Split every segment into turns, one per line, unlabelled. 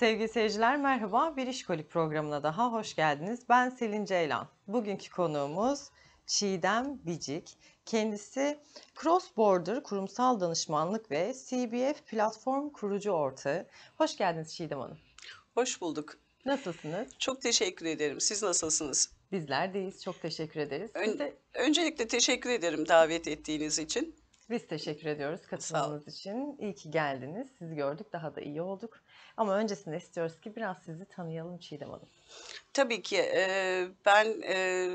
Sevgili seyirciler merhaba. Bir İşkolik programına daha hoş geldiniz. Ben Selin Ceylan. Bugünkü konuğumuz Çiğdem Bicik. Kendisi Cross Border Kurumsal Danışmanlık ve CBF Platform kurucu ortağı. Hoş geldiniz Çiğdem Hanım.
Hoş bulduk. Nasılsınız? Çok teşekkür ederim. Siz nasılsınız?
Bizler deyiz. Çok teşekkür ederiz. Ön,
de... Öncelikle teşekkür ederim davet ettiğiniz için.
Biz teşekkür ediyoruz katıldığınız için. İyi ki geldiniz. Sizi gördük, daha da iyi olduk. Ama öncesinde istiyoruz ki biraz sizi tanıyalım Çiğdem Hanım.
Tabii ki. E, ben e,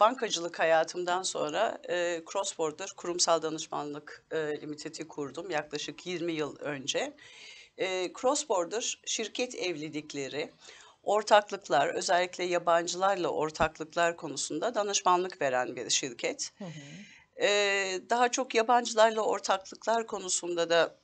bankacılık hayatımdan sonra e, Cross Border Kurumsal Danışmanlık e, Limited'i kurdum yaklaşık 20 yıl önce. E, cross Border şirket evlilikleri, ortaklıklar, özellikle yabancılarla ortaklıklar konusunda danışmanlık veren bir şirket. Hı hı daha çok yabancılarla ortaklıklar konusunda da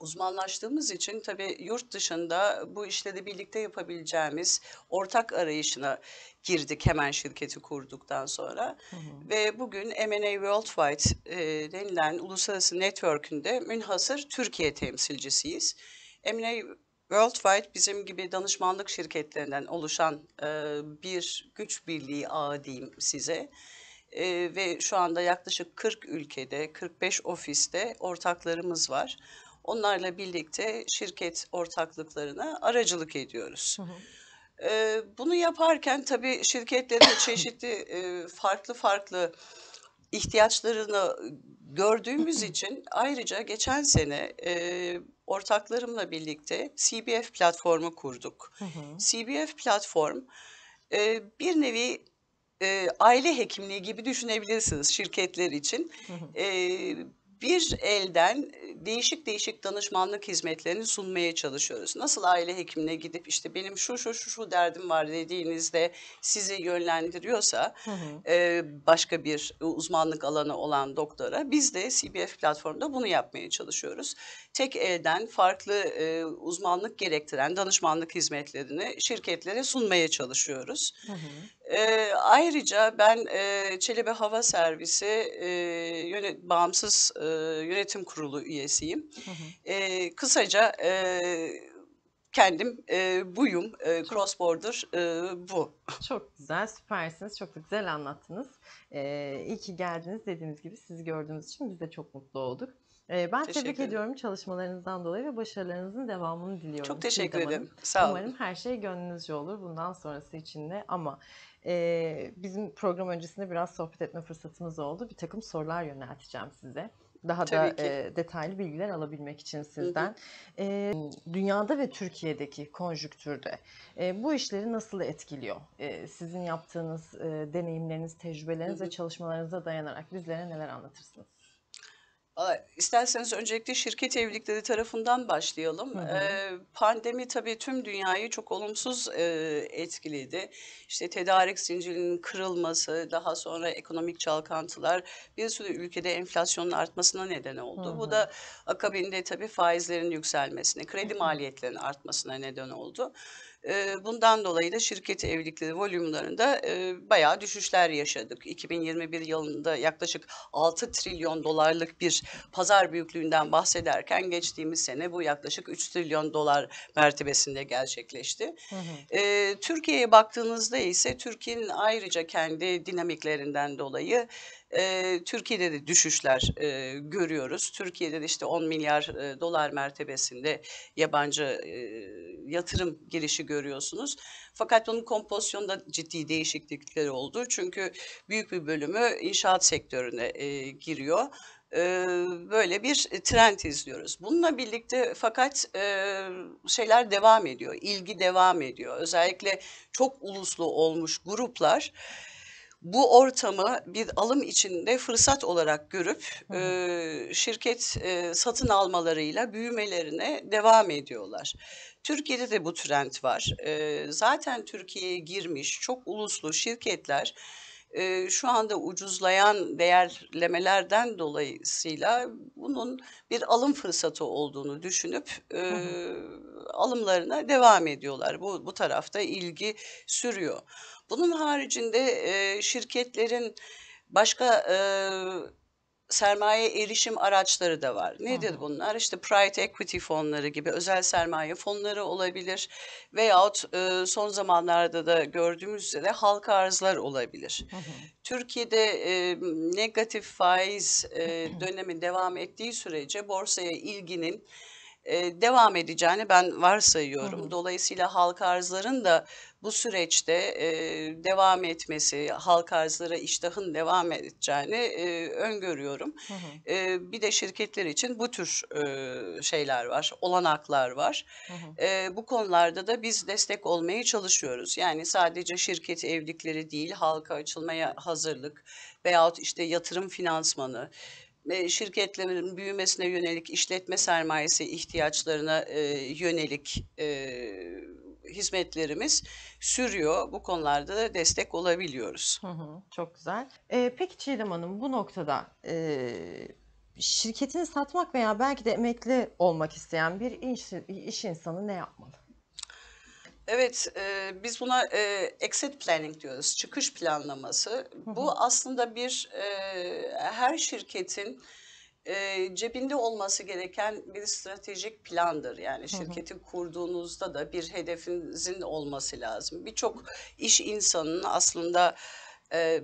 uzmanlaştığımız için tabii yurt dışında bu işleri birlikte yapabileceğimiz ortak arayışına girdik hemen şirketi kurduktan sonra. Hı hı. Ve bugün M&A Worldwide e, denilen uluslararası network'ünde münhasır Türkiye temsilcisiyiz. M&A Worldwide bizim gibi danışmanlık şirketlerinden oluşan e, bir güç birliği ağı diyeyim size. Hı e, ve şu anda yaklaşık 40 ülkede, 45 ofiste ortaklarımız var. Onlarla birlikte şirket ortaklıklarına aracılık ediyoruz. E, bunu yaparken tabii şirketlerin çeşitli e, farklı farklı ihtiyaçlarını gördüğümüz için ayrıca geçen sene e, ortaklarımla birlikte CBF platformu kurduk. CBF platform e, bir nevi e, aile hekimliği gibi düşünebilirsiniz şirketler için. E, bir elden değişik değişik danışmanlık hizmetlerini sunmaya çalışıyoruz. Nasıl aile hekimine gidip işte benim şu şu şu şu derdim var dediğinizde sizi yönlendiriyorsa E, başka bir uzmanlık alanı olan doktora biz de CBF platformda bunu yapmaya çalışıyoruz. Tek elden farklı e, uzmanlık gerektiren danışmanlık hizmetlerini şirketlere sunmaya çalışıyoruz. Hı hı. Eee, ayrıca ben, eee, Çelebi Hava Servisi, eee, yönet bağımsız, eee, yönetim kurulu üyesiyim. Hı hı. Eee, kısaca, eee,
kendim, eee, buyum. Eee, cross border, eee, bu. Çok güzel, süpersiniz. Çok da güzel anlattınız. Eee, iyi ki geldiniz. Dediğimiz gibi sizi gördüğümüz için biz de çok mutlu olduk. ben tebrik ediyorum çalışmalarınızdan dolayı ve başarılarınızın devamını diliyorum. Çok teşekkür ederim. Sağ olun. Umarım her şey gönlünüzce olur bundan sonrası için de ama, e, bizim program öncesinde biraz sohbet etme fırsatımız oldu. Bir takım sorular yönelteceğim size. Daha Tabii da e, detaylı bilgiler alabilmek için sizden. E, dünyada ve Türkiye'deki konjüktürde e, bu işleri nasıl etkiliyor? E, sizin yaptığınız e, deneyimleriniz, tecrübeleriniz hı hı. ve çalışmalarınıza dayanarak bizlere neler anlatırsınız?
İsterseniz öncelikle şirket evlilikleri tarafından başlayalım. Hı hı. Ee, pandemi tabii tüm dünyayı çok olumsuz e, etkiledi. İşte tedarik zincirinin kırılması, daha sonra ekonomik çalkantılar bir sürü ülkede enflasyonun artmasına neden oldu. Hı hı. Bu da akabinde tabii faizlerin yükselmesine, kredi maliyetlerinin artmasına neden oldu. E, bundan dolayı da şirket evlilikleri volümlarında e, bayağı düşüşler yaşadık. 2021 yılında yaklaşık 6 trilyon dolarlık bir pazar büyüklüğünden bahsederken geçtiğimiz sene bu yaklaşık 3 trilyon dolar mertebesinde gerçekleşti. Hı hı. E, Türkiye'ye baktığınızda ise Türkiye'nin ayrıca kendi dinamiklerinden dolayı e, Türkiye'de de düşüşler e, görüyoruz. Türkiye'de de işte 10 milyar e, dolar mertebesinde yabancı e, yatırım girişi görüyorsunuz. Fakat bunun kompozisyonda ciddi değişiklikler oldu. Çünkü büyük bir bölümü inşaat sektörüne e, giriyor böyle bir trend izliyoruz. Bununla birlikte fakat şeyler devam ediyor, ilgi devam ediyor. Özellikle çok uluslu olmuş gruplar bu ortamı bir alım içinde fırsat olarak görüp e, şirket e, satın almalarıyla büyümelerine devam ediyorlar. Türkiye'de de bu trend var. E, zaten Türkiye'ye girmiş çok uluslu şirketler e, şu anda ucuzlayan değerlemelerden dolayısıyla bunun bir alım fırsatı olduğunu düşünüp e, alımlarına devam ediyorlar. Bu, bu tarafta ilgi sürüyor. Bunun haricinde e, şirketlerin başka e, sermaye erişim araçları da var. Nedir Aha. bunlar? İşte private equity fonları gibi özel sermaye fonları olabilir veyahut e, son zamanlarda da gördüğümüz üzere halka arzlar olabilir. Aha. Türkiye'de e, negatif faiz e, dönemi devam ettiği sürece borsaya ilginin devam edeceğini ben varsayıyorum. Hı hı. Dolayısıyla halk arzların da bu süreçte e, devam etmesi, halk arzlara iştahın devam edeceğini e, öngörüyorum. Hı hı. E, bir de şirketler için bu tür e, şeyler var, olanaklar var. Hı hı. E, bu konularda da biz destek olmaya çalışıyoruz. Yani sadece şirket evlilikleri değil, halka açılmaya hazırlık veyahut işte yatırım finansmanı, e, şirketlerin büyümesine yönelik işletme sermayesi ihtiyaçlarına e, yönelik e, hizmetlerimiz sürüyor. Bu konularda da destek
olabiliyoruz. çok güzel. Ee, peki Çiğdem Hanım bu noktada e, şirketini satmak veya belki de emekli olmak isteyen bir iş, iş insanı ne yapmalı?
Evet, e, biz buna e, exit planning diyoruz, çıkış planlaması. Hı hı. Bu aslında bir e, her şirketin e, cebinde olması gereken bir stratejik plandır. Yani şirketi hı hı. kurduğunuzda da bir hedefinizin olması lazım. Birçok iş insanının aslında e,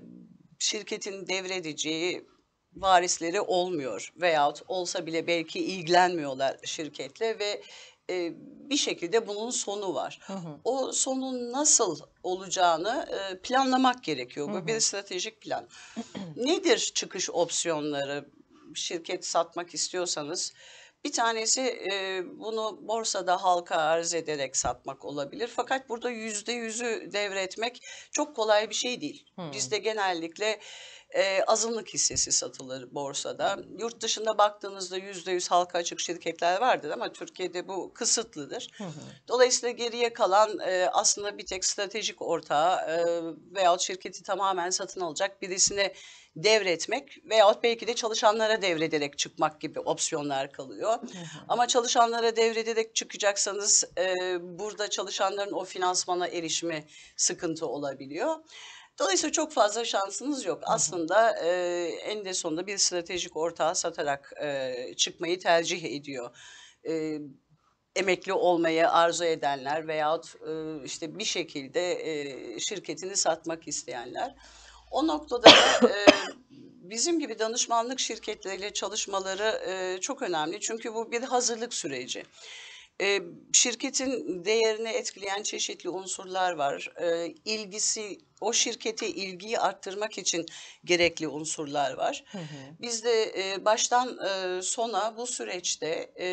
şirketin devredeceği varisleri olmuyor veyahut olsa bile belki ilgilenmiyorlar şirketle ve e, bir şekilde bunun sonu var. Hı hı. O sonun nasıl olacağını e, planlamak gerekiyor. Bu bir stratejik plan. Nedir çıkış opsiyonları? Şirket satmak istiyorsanız bir tanesi e, bunu borsada halka arz ederek satmak olabilir. Fakat burada yüzde yüzü devretmek çok kolay bir şey değil. Hmm. Bizde genellikle e, azınlık hissesi satılır borsada. Yurt dışında baktığınızda yüzde yüz halka açık şirketler vardır ama Türkiye'de bu kısıtlıdır. Dolayısıyla geriye kalan e, aslında bir tek stratejik ortağı e, veyahut şirketi tamamen satın alacak birisine devretmek veya belki de çalışanlara devrederek çıkmak gibi opsiyonlar kalıyor. Ama çalışanlara devrederek çıkacaksanız e, burada çalışanların o finansmana erişimi sıkıntı olabiliyor. Dolayısıyla çok fazla şansınız yok. Hı hı. Aslında e, en de sonunda bir stratejik ortağı satarak e, çıkmayı tercih ediyor. E, emekli olmayı arzu edenler veyahut e, işte bir şekilde e, şirketini satmak isteyenler. O noktada da, e, bizim gibi danışmanlık şirketleriyle çalışmaları e, çok önemli. Çünkü bu bir hazırlık süreci. E, şirketin değerini etkileyen çeşitli unsurlar var. E, ilgisi, o şirkete ilgiyi arttırmak için gerekli unsurlar var. Hı hı. Biz de e, baştan e, sona bu süreçte e,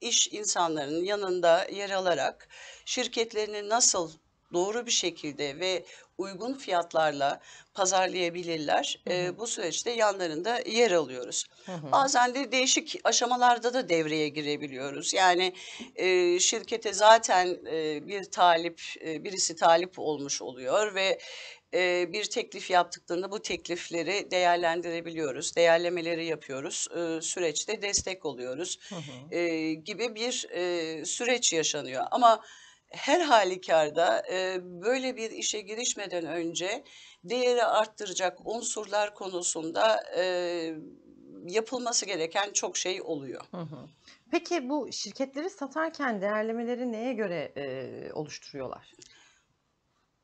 iş insanların yanında yer alarak şirketlerini nasıl doğru bir şekilde ve uygun fiyatlarla pazarlayabilirler. Hı hı. E, bu süreçte yanlarında yer alıyoruz. Hı hı. Bazen de değişik aşamalarda da devreye girebiliyoruz. Yani e, şirkete zaten e, bir talip, e, birisi talip olmuş oluyor ve e, bir teklif yaptıklarında bu teklifleri değerlendirebiliyoruz, değerlemeleri yapıyoruz, e, süreçte destek oluyoruz hı hı. E, gibi bir e, süreç yaşanıyor. Ama her halükarda böyle bir işe girişmeden önce değeri arttıracak unsurlar konusunda yapılması gereken çok şey oluyor.
Peki bu şirketleri satarken değerlemeleri neye göre oluşturuyorlar?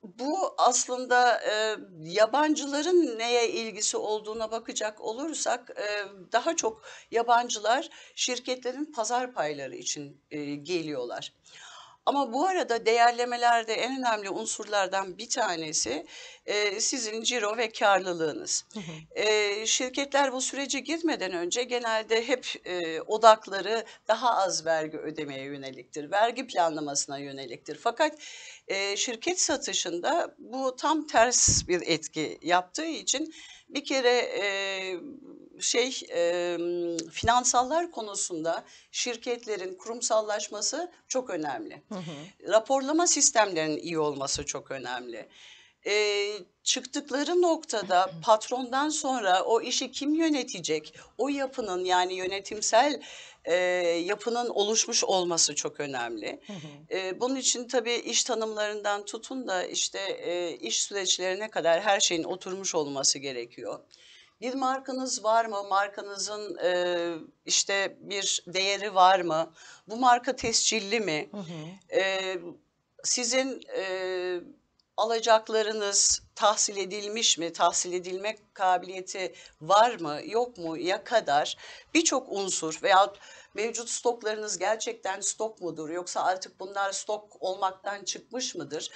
Bu aslında
e, yabancıların neye ilgisi olduğuna bakacak olursak e, daha çok yabancılar şirketlerin pazar payları için e, geliyorlar. Ama bu arada değerlemelerde en önemli unsurlardan bir tanesi e, sizin ciro ve karlılığınız. e, şirketler bu sürece girmeden önce genelde hep e, odakları daha az vergi ödemeye yöneliktir. Vergi planlamasına yöneliktir. Fakat e, şirket satışında bu tam ters bir etki yaptığı için bir kere... E, şey e, finansallar konusunda şirketlerin kurumsallaşması çok önemli. Hı hı. Raporlama sistemlerinin iyi olması çok önemli. E, çıktıkları noktada patrondan sonra o işi kim yönetecek? O yapının yani yönetimsel e, yapının oluşmuş olması çok önemli. Hı hı. E, bunun için tabii iş tanımlarından tutun da işte e, iş süreçlerine kadar her şeyin oturmuş olması gerekiyor. Bir markanız var mı? Markanızın e, işte bir değeri var mı? Bu marka tescilli mi? Hı hı. E, sizin e, alacaklarınız tahsil edilmiş mi, tahsil edilme kabiliyeti var mı, yok mu ya kadar birçok unsur veya mevcut stoklarınız gerçekten stok mudur yoksa artık bunlar stok olmaktan çıkmış mıdır?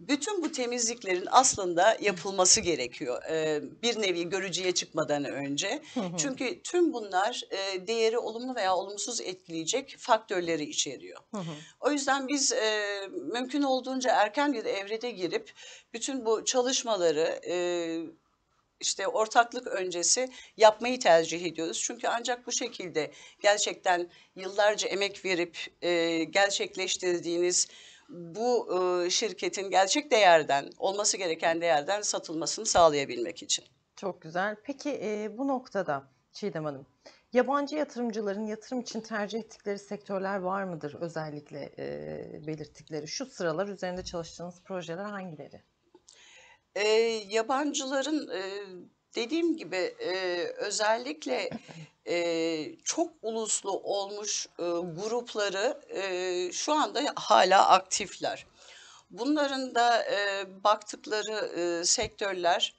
Bütün bu temizliklerin aslında yapılması gerekiyor bir nevi görücüye çıkmadan önce. Çünkü tüm bunlar değeri olumlu veya olumsuz etkileyecek faktörleri içeriyor. O yüzden biz mümkün olduğunca erken bir evrede girip bütün bu çalışmaları e, işte ortaklık öncesi yapmayı tercih ediyoruz. Çünkü ancak bu şekilde gerçekten yıllarca emek verip e, gerçekleştirdiğiniz bu e, şirketin gerçek değerden, olması gereken değerden satılmasını sağlayabilmek için.
Çok güzel. Peki e, bu noktada Çiğdem Hanım, yabancı yatırımcıların yatırım için tercih ettikleri sektörler var mıdır özellikle e, belirttikleri? Şu sıralar üzerinde çalıştığınız projeler hangileri?
Eee, yabancıların, eee, dediğim gibi, eee, özellikle, eee, çok uluslu olmuş, ııı, grupları, eee, şu anda hâlâ aktifler. Bunların da, eee, baktıkları, ııı, sektörler,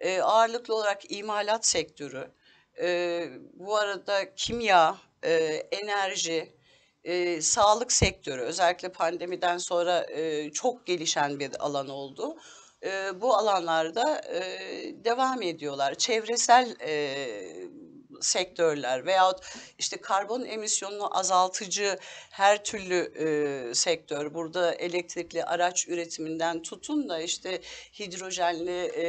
eee, ağırlıklı olarak imalat sektörü, eee, bu arada kimya, eee, enerji, eee, sağlık sektörü özellikle pandemiden sonra, eee, çok gelişen bir alan oldu e, bu alanlarda e, devam ediyorlar. Çevresel e, sektörler veyahut işte karbon emisyonunu azaltıcı her türlü e, sektör burada elektrikli araç üretiminden tutun da işte hidrojenli e,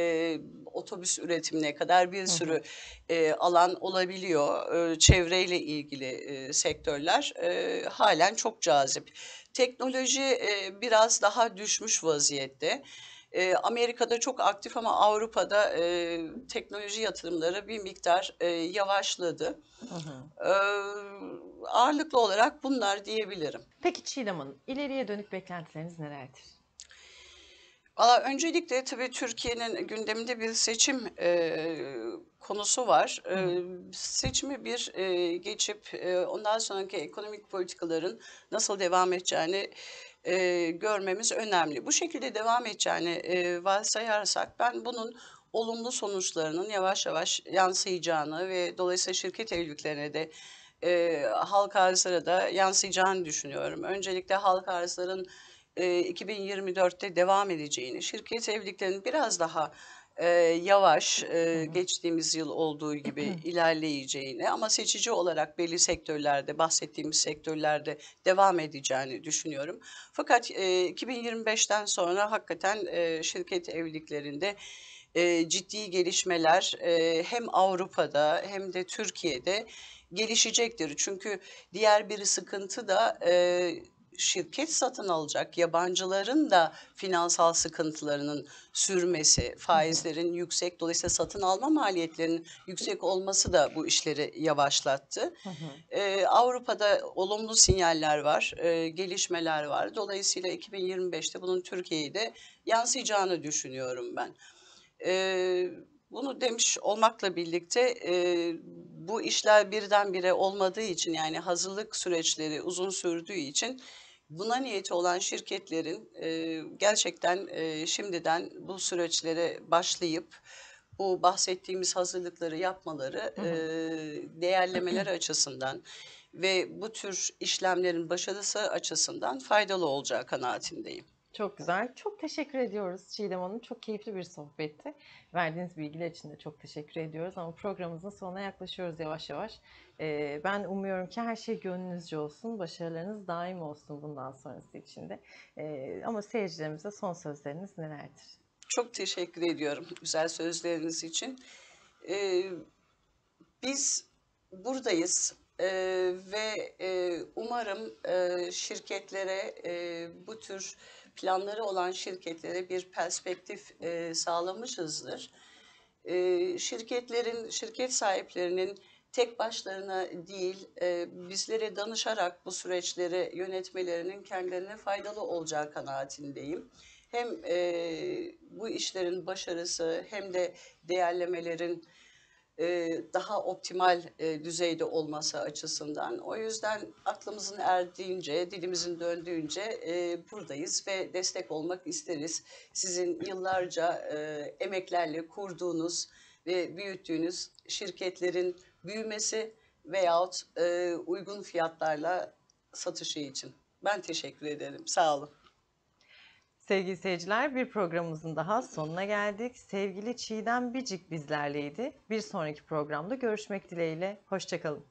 otobüs üretimine kadar bir sürü e, alan olabiliyor. E, çevreyle ilgili e, sektörler e, halen çok cazip. Teknoloji e, biraz daha düşmüş vaziyette. E, Amerika'da çok aktif ama Avrupa'da e, teknoloji yatırımları bir miktar e, yavaşladı.
Hı hı. E, ağırlıklı olarak bunlar diyebilirim. Peki Çiğdem ileriye dönük beklentileriniz nelerdir? Valla öncelikle tabii
Türkiye'nin gündeminde bir seçim e, konusu var. Hı. E, seçimi bir e, geçip e, ondan sonraki ekonomik politikaların nasıl devam edeceğini e, görmemiz önemli. Bu şekilde devam edeceğini e, varsayarsak ben bunun olumlu sonuçlarının yavaş yavaş yansıyacağını ve dolayısıyla şirket evliliklerine de e, halk arzlara da yansıyacağını düşünüyorum. Öncelikle halk arzların e, 2024'te devam edeceğini, şirket evliliklerinin biraz daha eee, yavaş, Hı hı. geçtiğimiz yıl olduğu gibi ilerleyeceğini ama seçici olarak belli sektörlerde, bahsettiğimiz sektörlerde devam edeceğini düşünüyorum. Fakat, eee, 2025'ten sonra hakikaten, eee, şirket evliliklerinde, eee, ciddi gelişmeler, eee, hem Avrupa'da hem de Türkiye'de gelişecektir. Çünkü diğer bir sıkıntı da, eee, şirket satın alacak yabancıların da finansal sıkıntılarının sürmesi, faizlerin yüksek dolayısıyla satın alma maliyetlerinin yüksek olması da bu işleri yavaşlattı. Ee, Avrupa'da olumlu sinyaller var, e, gelişmeler var. Dolayısıyla 2025'te bunun Türkiye'yi de yansıyacağını düşünüyorum ben. Ee, bunu demiş olmakla birlikte e, bu işler birdenbire olmadığı için yani hazırlık süreçleri uzun sürdüğü için buna niyeti olan şirketlerin e, gerçekten e, şimdiden bu süreçlere başlayıp bu bahsettiğimiz hazırlıkları yapmaları hı E, değerlemeleri açısından ve bu tür işlemlerin başarısı açısından faydalı olacağı kanaatindeyim.
Çok güzel. Çok teşekkür ediyoruz Çiğdem Hanım. Çok keyifli bir sohbetti. Verdiğiniz bilgiler için de çok teşekkür ediyoruz. Ama programımızın sonuna yaklaşıyoruz yavaş yavaş. Ee, ben umuyorum ki her şey gönlünüzce olsun. Başarılarınız daim olsun bundan sonrası için de. Ee, ama seyircilerimize son sözleriniz nelerdir? Çok teşekkür
ediyorum güzel sözleriniz için. Ee, biz buradayız. E, ve e, umarım e, şirketlere e, bu tür planları olan şirketlere bir perspektif e, sağlamışızdır. E, şirketlerin, şirket sahiplerinin tek başlarına değil e, bizlere danışarak bu süreçleri yönetmelerinin kendilerine faydalı olacağı kanaatindeyim. Hem e, bu işlerin başarısı hem de değerlemelerin daha optimal düzeyde olması açısından. O yüzden aklımızın erdiğince, dilimizin döndüğünce buradayız ve destek olmak isteriz. Sizin yıllarca emeklerle kurduğunuz ve büyüttüğünüz şirketlerin büyümesi veyahut uygun fiyatlarla satışı için. Ben teşekkür ederim. Sağ olun.
Sevgili seyirciler bir programımızın daha sonuna geldik. Sevgili Çiğdem Bicik bizlerleydi. Bir sonraki programda görüşmek dileğiyle. Hoşçakalın.